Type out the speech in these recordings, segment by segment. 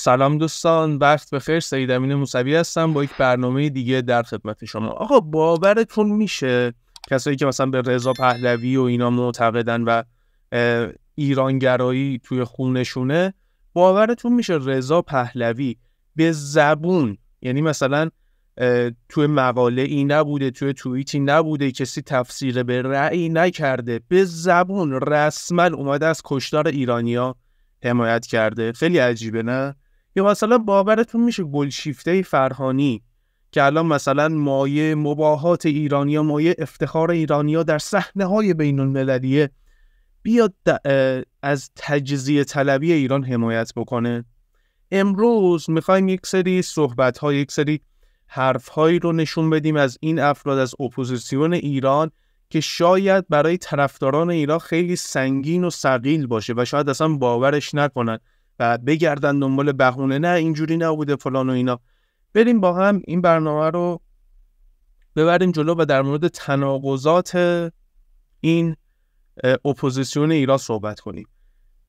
سلام دوستان وقت خیر سید امین موسوی هستم با یک برنامه دیگه در خدمت شما آقا باورتون میشه کسایی که مثلا به رضا پهلوی و اینا معتقدن و ایرانگرایی توی خونشونه باورتون میشه رضا پهلوی به زبون یعنی مثلا توی مقاله ای نبوده توی توییتی نبوده کسی تفسیر به رأی نکرده به زبون رسما اومده از کشتار ایرانیا حمایت کرده خیلی عجیبه نه یا مثلا باورتون میشه گلشیفته فرهانی که الان مثلا مایه مباهات ایرانیا مایه افتخار ایرانیا در صحنه های بین المللیه بیاد از تجزیه طلبی ایران حمایت بکنه امروز میخوایم یک سری صحبت های یک سری حرف هایی رو نشون بدیم از این افراد از اپوزیسیون ایران که شاید برای طرفداران ایران خیلی سنگین و سقیل باشه و شاید اصلا باورش نکنند و بگردن دنبال بهونه نه اینجوری نبوده فلان و اینا بریم با هم این برنامه رو ببریم جلو و در مورد تناقضات این اپوزیسیون ایران صحبت کنیم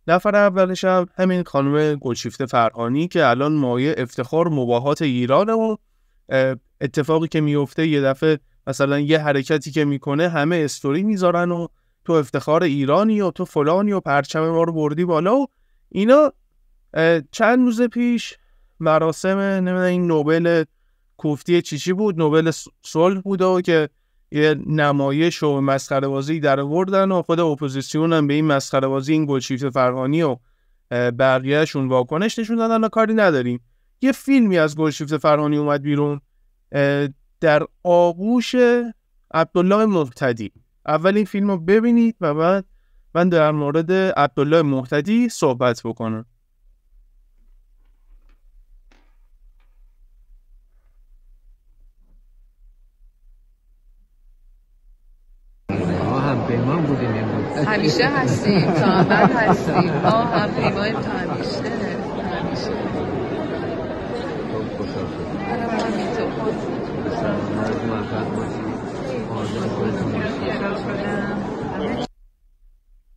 نفر اولش هم همین خانم گلشیفته فرهانی که الان مایه افتخار مباهات ایران و اتفاقی که میفته یه دفعه مثلا یه حرکتی که میکنه همه استوری میذارن و تو افتخار ایرانی و تو فلانی و پرچم ما رو بردی بالا اینا چند روز پیش مراسم نمیدونم این نوبل کوفتی چیچی بود نوبل صلح بود و که یه نمایش و مسخره بازی در آوردن و خود اپوزیسیون هم به این مسخره بازی این گلشیفت فرهانی و بقیهشون واکنش نشون دادن و کاری نداریم یه فیلمی از گلشیفت فرهانی اومد بیرون در آغوش عبدالله مبتدی اول این فیلم رو ببینید و بعد من در مورد عبدالله محتدی صحبت بکنم همیشه هستیم تا بعد هستیم ما هم تا همیشه همیشه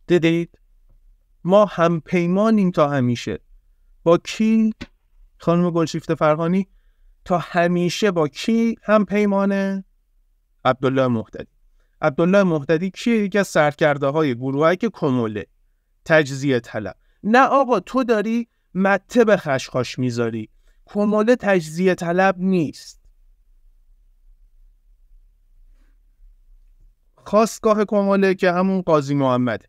دیدید ما هم پیمانیم تا همیشه با کی خانم گلشیفت فرهانی تا همیشه با کی هم پیمانه عبدالله محتدی عبدالله مهددی کیه یکی از سرکرده های که کموله تجزیه طلب نه آقا تو داری مته به خشخاش میذاری کموله تجزیه طلب نیست خواستگاه کموله که همون قاضی محمد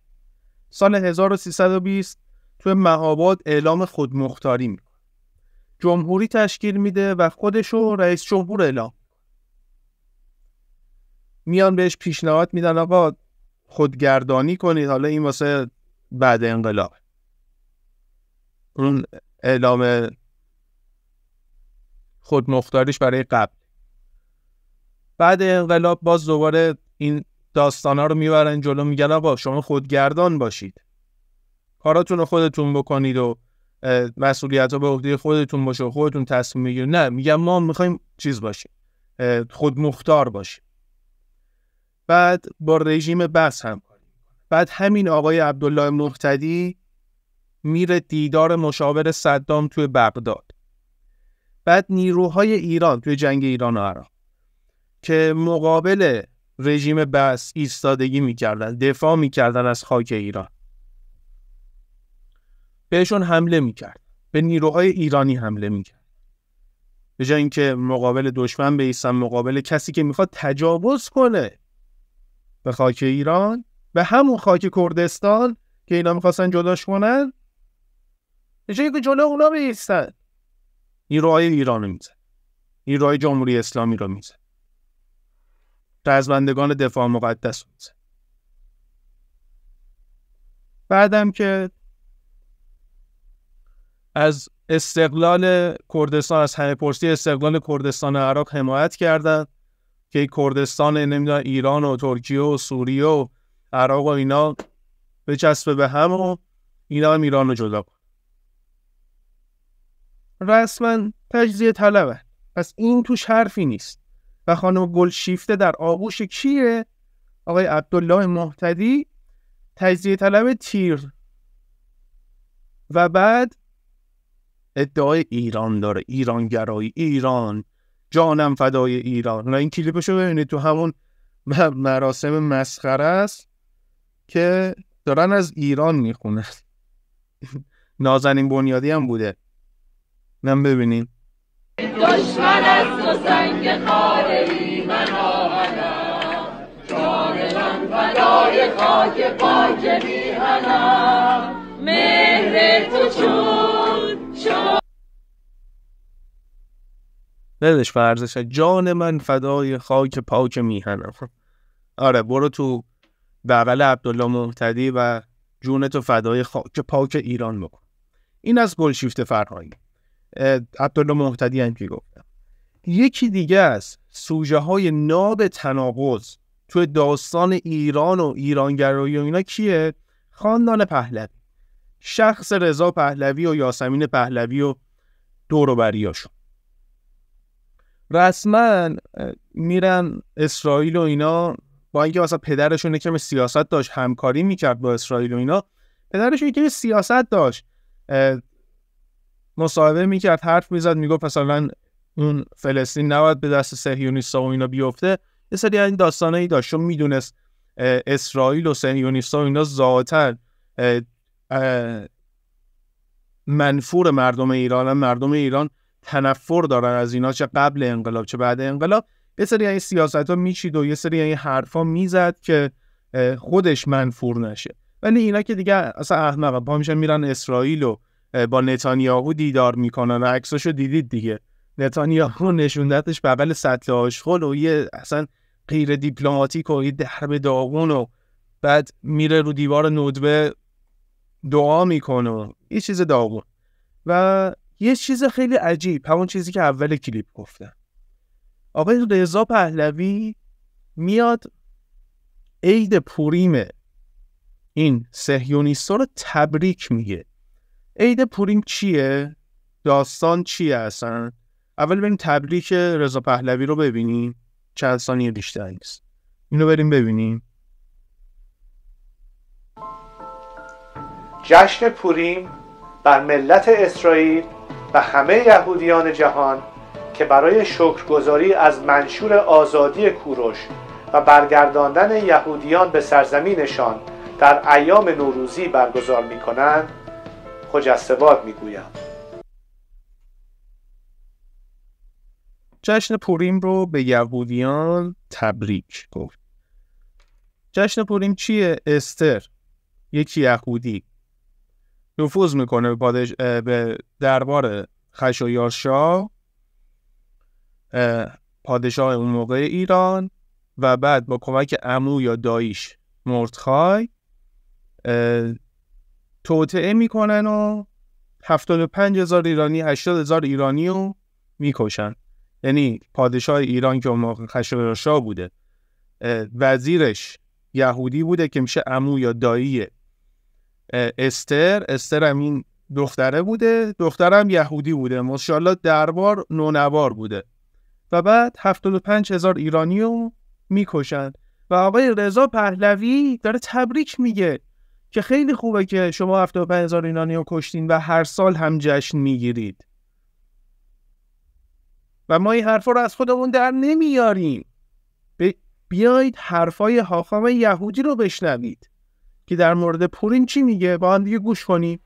سال 1320 توی مهاباد اعلام خودمختاری میکنه جمهوری تشکیل میده و خودشو رئیس جمهور اعلام میان بهش پیشنهاد میدن آقا خودگردانی کنید حالا این واسه بعد انقلاب اون اعلام خودمختاریش برای قبل بعد انقلاب باز دوباره این داستان ها رو میبرن جلو میگن آقا شما خودگردان باشید کاراتون رو خودتون بکنید و مسئولیت ها به عهده خودتون باشه و خودتون تصمیم میگیرید نه میگن ما میخوایم چیز باشیم خودمختار باشیم بعد با رژیم بس هم بعد همین آقای عبدالله مقتدی میره دیدار مشاور صدام توی بغداد بعد نیروهای ایران توی جنگ ایران و عراق که مقابل رژیم بس ایستادگی میکردن دفاع میکردن از خاک ایران بهشون حمله میکرد به نیروهای ایرانی حمله میکرد به جای اینکه مقابل دشمن بیستن مقابل کسی که میخواد تجاوز کنه به خاک ایران به همون خاک کردستان که اینا میخواستن جداش کنن به که جلو اونا بیستن نیروهای ایران رو میزن نیروهای جمهوری اسلامی رو میزن رزبندگان دفاع مقدس رو میزن بعدم که از استقلال کردستان از همه پرسی استقلال کردستان عراق حمایت کردند که کردستان نمیدونم ایران و ترکیه و سوریه و عراق و اینا بچسبه به هم و اینا هم ایران رو جدا کن رسما تجزیه طلبه پس این توش حرفی نیست و خانم گلشیفته در آغوش کیه آقای عبدالله محتدی تجزیه طلب تیر و بعد ادعای ایران داره ایرانگرایی ایران جانم فدای ایران حالا این کلیپشو ببینید تو همون مراسم مسخره است که دارن از ایران میخونن نازنین بنیادی هم بوده نم ببینیم دشمن از سنگ خاره من جانم فدای خاک پاک میهنم مهر تو چون نداش ورزش جان من فدای خاک پاک میهنم خب. آره برو تو بغل عبدالله محتدی و جون تو فدای خاک پاک ایران بکن این از گلشیفت فرهایی عبدالله محتدی هم که گفتم یکی دیگه از سوژه های ناب تناقض تو داستان ایران و ایرانگرایی و اینا کیه خاندان پهلوی شخص رضا پهلوی و یاسمین پهلوی و دوروبریاشون رسما میرن اسرائیل و اینا با اینکه مثلا پدرشون کمی سیاست داشت همکاری میکرد با اسرائیل و اینا پدرشون یکم سیاست داشت مصاحبه میکرد حرف میزد میگفت مثلا اون فلسطین نباید به دست صهیونیستا و اینا بیفته یه سری این داستانایی داشت چون میدونست اسرائیل و صهیونیستا و اینا ذاتاً منفور مردم ایران هم مردم ایران تنفر دارن از اینا چه قبل انقلاب چه بعد انقلاب یه سری این سیاست ها میچید و یه سری این ها میزد که خودش منفور نشه ولی اینا که دیگه اصلا احمق با میشن میرن اسرائیل و با نتانیاهو دیدار میکنن و عکساشو دیدید دیگه نتانیاهو نشوندتش بغل سطل آشخل و یه اصلا غیر دیپلماتیک و یه درب داغون و بعد میره رو دیوار ندبه دعا میکنه یه چیز داغون و یه چیز خیلی عجیب همون چیزی که اول کلیپ گفتم آقای رضا پهلوی میاد عید پوریم این سهیونیستا رو تبریک میگه عید پوریم چیه داستان چیه اصلا اول بریم تبریک رضا پهلوی رو ببینیم چند ثانیه بیشتر نیست اینو بریم ببینیم جشن پوریم بر ملت اسرائیل و همه یهودیان جهان که برای شکرگزاری از منشور آزادی کوروش و برگرداندن یهودیان به سرزمینشان در ایام نوروزی برگزار می کنند خجستباد می گویم. جشن پوریم رو به یهودیان تبریک گفت جشن پوریم چیه؟ استر یکی یهودی نفوذ میکنه پادش... به دربار خشایارشا پادشاه اون موقع ایران و بعد با کمک امو یا دایش مردخای توطعه میکنن و پنج هزار ایرانی 80 هزار ایرانی رو میکشن یعنی پادشاه ایران که اون موقع خشایارشا بوده وزیرش یهودی بوده که میشه امو یا داییه استر استر هم این دختره بوده دخترم یهودی بوده ماشاءالله دربار نونوار بوده و بعد 75 هزار ایرانی رو میکشن و آقای رضا پهلوی داره تبریک میگه که خیلی خوبه که شما 75 هزار ایرانی رو کشتین و هر سال هم جشن میگیرید و ما این حرفا رو از خودمون در نمیاریم بیایید حرفای حاخام یهودی رو بشنوید که در مورد پورین چی میگه با هم دیگه گوش کنیم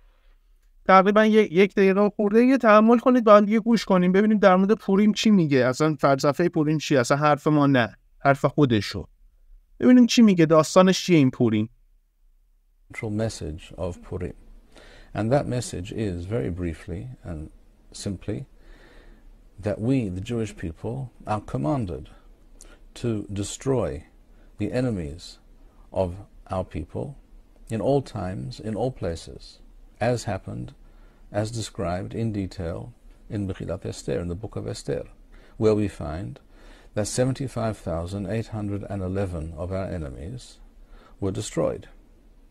تقریبا یک دقیقه خورده یه تحمل کنید با هم دیگه گوش کنیم ببینیم در مورد پورین چی میگه اصلا فلسفه پورین چی اصلا حرف ما نه حرف خودشو ببینیم چی میگه داستانش چیه این پورین message of Purim. And that message is very briefly and simply that we, the Jewish people, are commanded to destroy the enemies of our people in all times, in all places, as happened, as described in detail in Megillat Esther, in the book of Esther, where we find that 75,811 of our enemies were destroyed,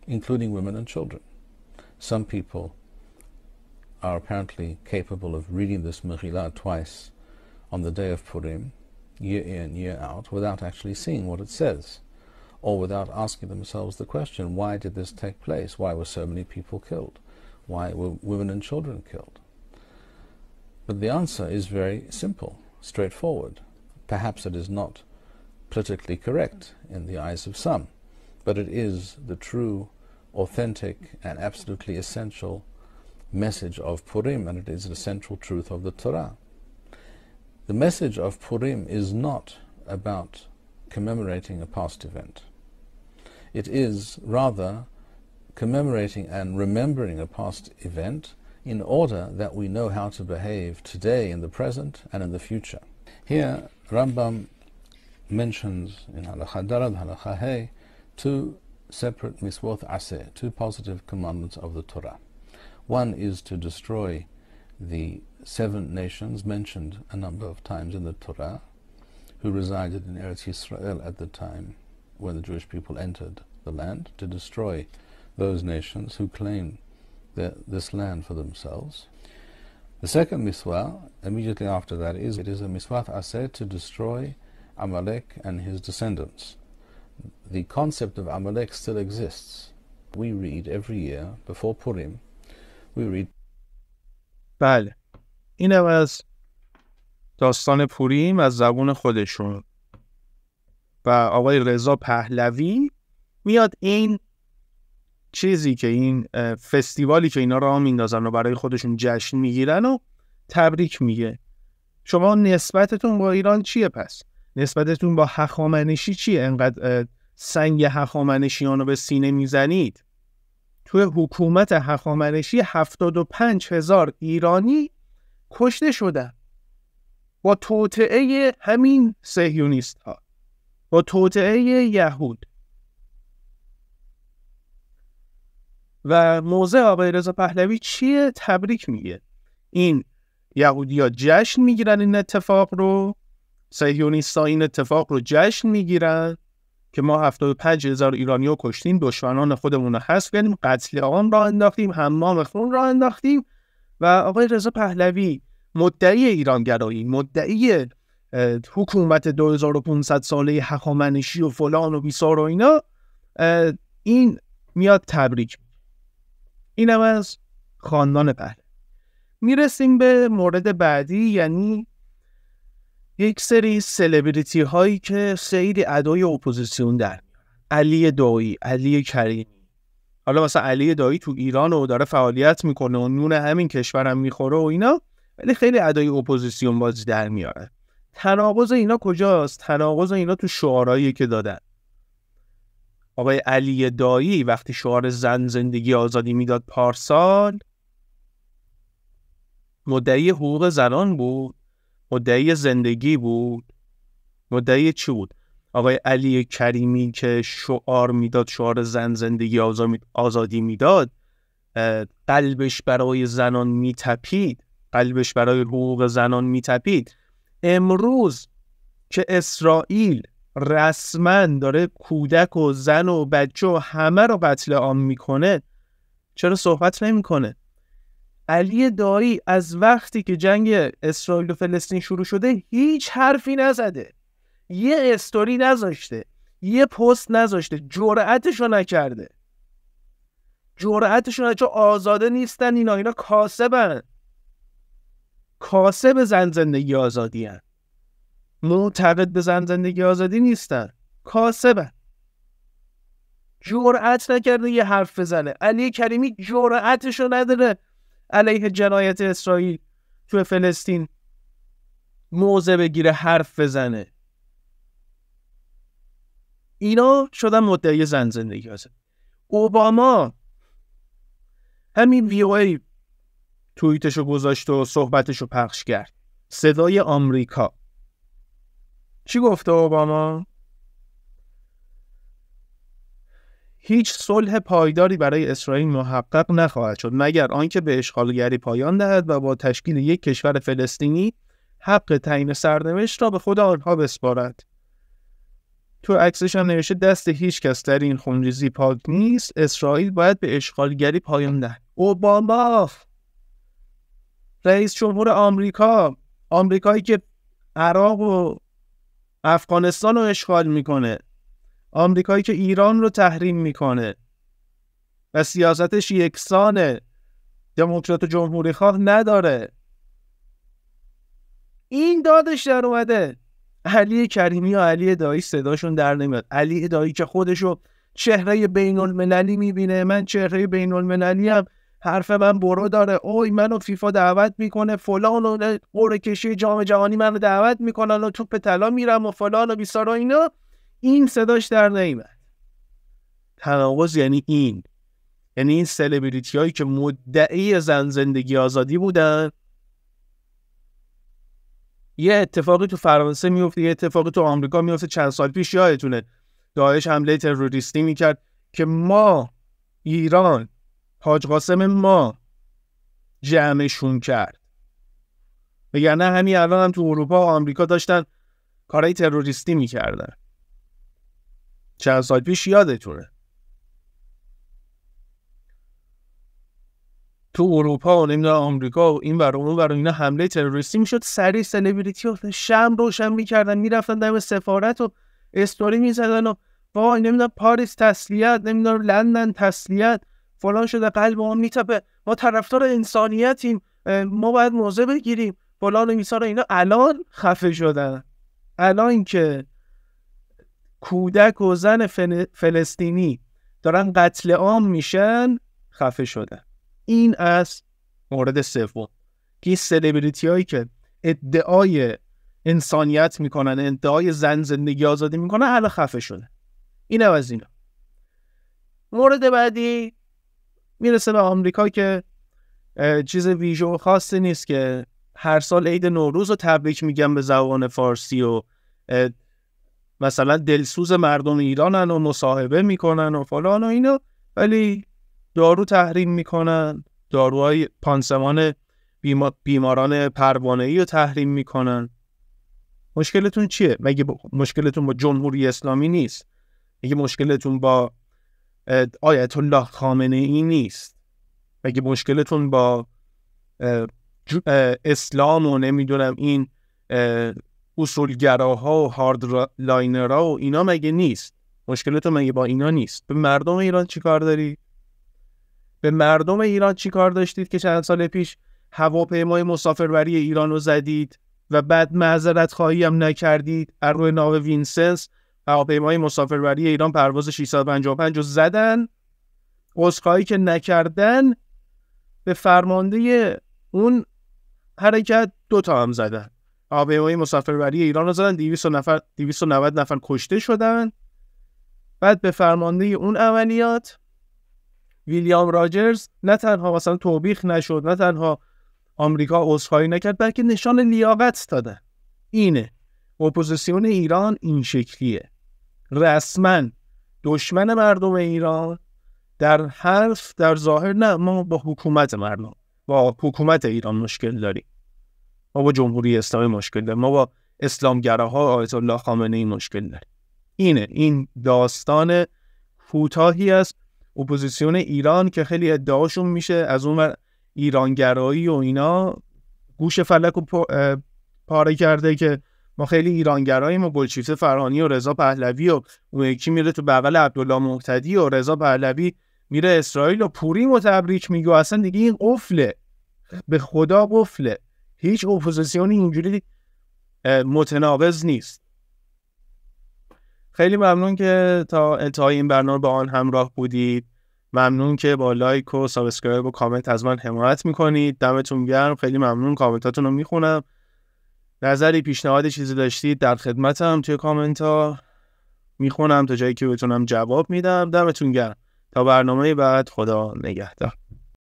including women and children. Some people are apparently capable of reading this Megillah twice on the day of Purim, year in, year out, without actually seeing what it says or without asking themselves the question, why did this take place? Why were so many people killed? Why were women and children killed? But the answer is very simple, straightforward. Perhaps it is not politically correct in the eyes of some, but it is the true, authentic, and absolutely essential message of Purim, and it is the central truth of the Torah. The message of Purim is not about commemorating a past event. It is rather commemorating and remembering a past event in order that we know how to behave today in the present and in the future. Here, Rambam mentions in Halacha Darad, Halacha Hey, two separate miswot aseh, two positive commandments of the Torah. One is to destroy the seven nations mentioned a number of times in the Torah, who resided in Eretz Yisrael at the time when the Jewish people entered the land to destroy those nations who claim the, this land for themselves. The second miswa, immediately after that, is it is a miswah aseh to destroy Amalek and his descendants. The concept of Amalek still exists. We read every year before Purim, we read. بله این از داستان پوریم از زبون خودشون و آقای رضا پهلوی میاد این چیزی که این فستیوالی که اینا راه میندازن و برای خودشون جشن میگیرن و تبریک میگه شما نسبتتون با ایران چیه پس نسبتتون با هخامنشی چیه انقدر سنگ هخامنشیان رو به سینه میزنید توی حکومت هخامنشی 75 هزار ایرانی کشته شدن با توطعه همین سهیونیست ها با توطعه یهود و موضع آقای رضا پهلوی چیه تبریک میگه این یهودیا جشن میگیرن این اتفاق رو ها این اتفاق رو جشن میگیرن که ما 75 هزار ایرانی رو کشتیم دشمنان خودمون رو حذف کردیم قتل عام را انداختیم حمام خون را انداختیم و آقای رضا پهلوی مدعی ایرانگرایی مدعی حکومت 2500 ساله حقامنشی و فلان و بیسار و اینا این میاد تبریک اینم از خاندان پهلوی بله. میرسیم به مورد بعدی یعنی یک سری سلبریتی هایی که خیلی ادای اپوزیسیون در علی دایی علی کریمی حالا مثلا علی دایی تو ایران و داره فعالیت میکنه و نون همین کشورم میخوره و اینا ولی خیلی ادای اپوزیسیون بازی در میاره تناقض اینا کجاست تناقض اینا تو شعارهایی که دادن آقای علی دایی وقتی شعار زن زندگی آزادی میداد پارسال مدعی حقوق زنان بود مدعی زندگی بود مدعی چی بود آقای علی کریمی که شعار میداد شعار زن زندگی آزادی میداد قلبش برای زنان میتپید قلبش برای حقوق زنان میتپید امروز که اسرائیل رسما داره کودک و زن و بچه و همه رو قتل عام میکنه چرا صحبت نمیکنه علی دایی از وقتی که جنگ اسرائیل و فلسطین شروع شده هیچ حرفی نزده یه استوری نذاشته یه پست نذاشته جرأتشو نکرده جرأتشو نکرده چون آزاده نیستن اینا اینا کاسبن کاسه به زن زندگی آزادی هن. معتقد به زن زندگی آزادی نیستن کاسبن جرأت نکرده یه حرف بزنه علی کریمی جرأتشو نداره علیه جنایت اسرائیل تو فلسطین موضع بگیره حرف بزنه اینا شدن مدعی زن زندگی آزادی اوباما همین ویوهی رو گذاشت و رو پخش کرد صدای آمریکا چی گفته اوباما هیچ صلح پایداری برای اسرائیل محقق نخواهد شد مگر آنکه به اشغالگری پایان دهد و با تشکیل یک کشور فلسطینی حق تعیین سرنوشت را به خود آنها بسپارد تو عکسش هم نوشته دست هیچ کس در این خونریزی پاک نیست اسرائیل باید به اشغالگری پایان دهد اوباما رئیس جمهور آمریکا آمریکایی که عراق و افغانستان رو اشغال میکنه آمریکایی که ایران رو تحریم میکنه و سیاستش یکسانه دموکرات و جمهوری خواه نداره این دادش در اومده علی کریمی و علی دایی صداشون در نمیاد علی دایی که خودشو چهره بین المللی میبینه من چهره بین المللی هم حرف من برو داره اوی منو فیفا دعوت میکنه فلان و کشی جام جهانی منو دعوت میکنن و توپ طلا میرم و فلان و اینا این صداش در نیمه تناقض یعنی این یعنی این سلبریتی هایی که مدعی زن زندگی آزادی بودن یه اتفاقی تو فرانسه میفته یه اتفاقی تو آمریکا میفته چند سال پیش یادتونه داعش حمله تروریستی میکرد که ما ایران حاج قاسم ما جمعشون کرد وگرنه همین الان هم تو اروپا و آمریکا داشتن کارهای تروریستی میکردن چند سال پیش یادتونه تو اروپا و نمیدونم آمریکا و این ور اون ور اینا حمله تروریستی میشد سریع سلبریتی و شم روشن میکردن میرفتن دم سفارت و استوری میزدن و وای نمیدونم پاریس تسلیت نمیدونم لندن تسلیت فلان شده قلب ما میتپه ما طرفدار انسانیتیم ما باید موضع بگیریم فلان و میسار اینا الان خفه شدن الان که کودک و زن فلسطینی دارن قتل عام میشن خفه شدن این از مورد سوم که سلبریتی هایی که ادعای انسانیت میکنن ادعای زن زندگی آزادی میکنن حالا خفه شده این از اینا مورد بعدی میرسه به آمریکا که چیز ویژو خاصی نیست که هر سال عید نوروز رو تبریک میگن به زبان فارسی و مثلا دلسوز مردم ایرانن و مصاحبه میکنن و فلان و اینو ولی دارو تحریم میکنن داروهای پانسمان بیماران پروانه ای رو تحریم میکنن مشکلتون چیه مگه مشکلتون با جمهوری اسلامی نیست مگه مشکلتون با آیت الله خامنه ای نیست مگه مشکلتون با اسلام و نمیدونم این اصولگراها و هارد لاینرها و اینا مگه نیست مشکلتون مگه با اینا نیست به مردم ایران چی کار داری به مردم ایران چی کار داشتید که چند سال پیش هواپیمای مسافربری ایران رو زدید و بعد معذرت خواهی هم نکردید ار روی ناو وینسنس هواپیمای مسافربری ایران پرواز 655 رو زدن عذرخواهی که نکردن به فرمانده اون حرکت دوتا هم زدن هواپیمای مسافربری ایران رو زدن 200 نفر 290 نفر کشته شدن بعد به فرمانده اون عملیات ویلیام راجرز نه تنها مثلا توبیخ نشد نه تنها آمریکا عذرخواهی نکرد بلکه نشان لیاقت دادن اینه اپوزیسیون ایران این شکلیه رسما دشمن مردم ایران در حرف در ظاهر نه ما با حکومت مردم با حکومت ایران مشکل داریم ما با جمهوری اسلامی مشکل داریم ما با ها آیت الله خامنه ای مشکل داریم اینه این داستان کوتاهی از اپوزیسیون ایران که خیلی ادعاشون میشه از اون ایرانگرایی و اینا گوش فلک رو پاره کرده که ما خیلی ایرانگراییم و گلشیفته فرانی و رضا پهلوی و اون یکی میره تو بغل عبدالله مقتدی و رضا پهلوی میره اسرائیل و پوری متبریک میگو میگه اصلا دیگه این قفله به خدا قفله هیچ اپوزیسیونی اینجوری متناقض نیست خیلی ممنون که تا انتهای این برنامه با آن همراه بودید ممنون که با لایک و سابسکرایب و کامنت از من حمایت میکنید دمتون گرم خیلی ممنون کامنتاتون رو میخونم نظری پیشنهاد چیزی داشتید در خدمتم توی کامنت ها میخونم تا جایی که بتونم جواب میدم دمتون گرم تا برنامه بعد خدا نگهدار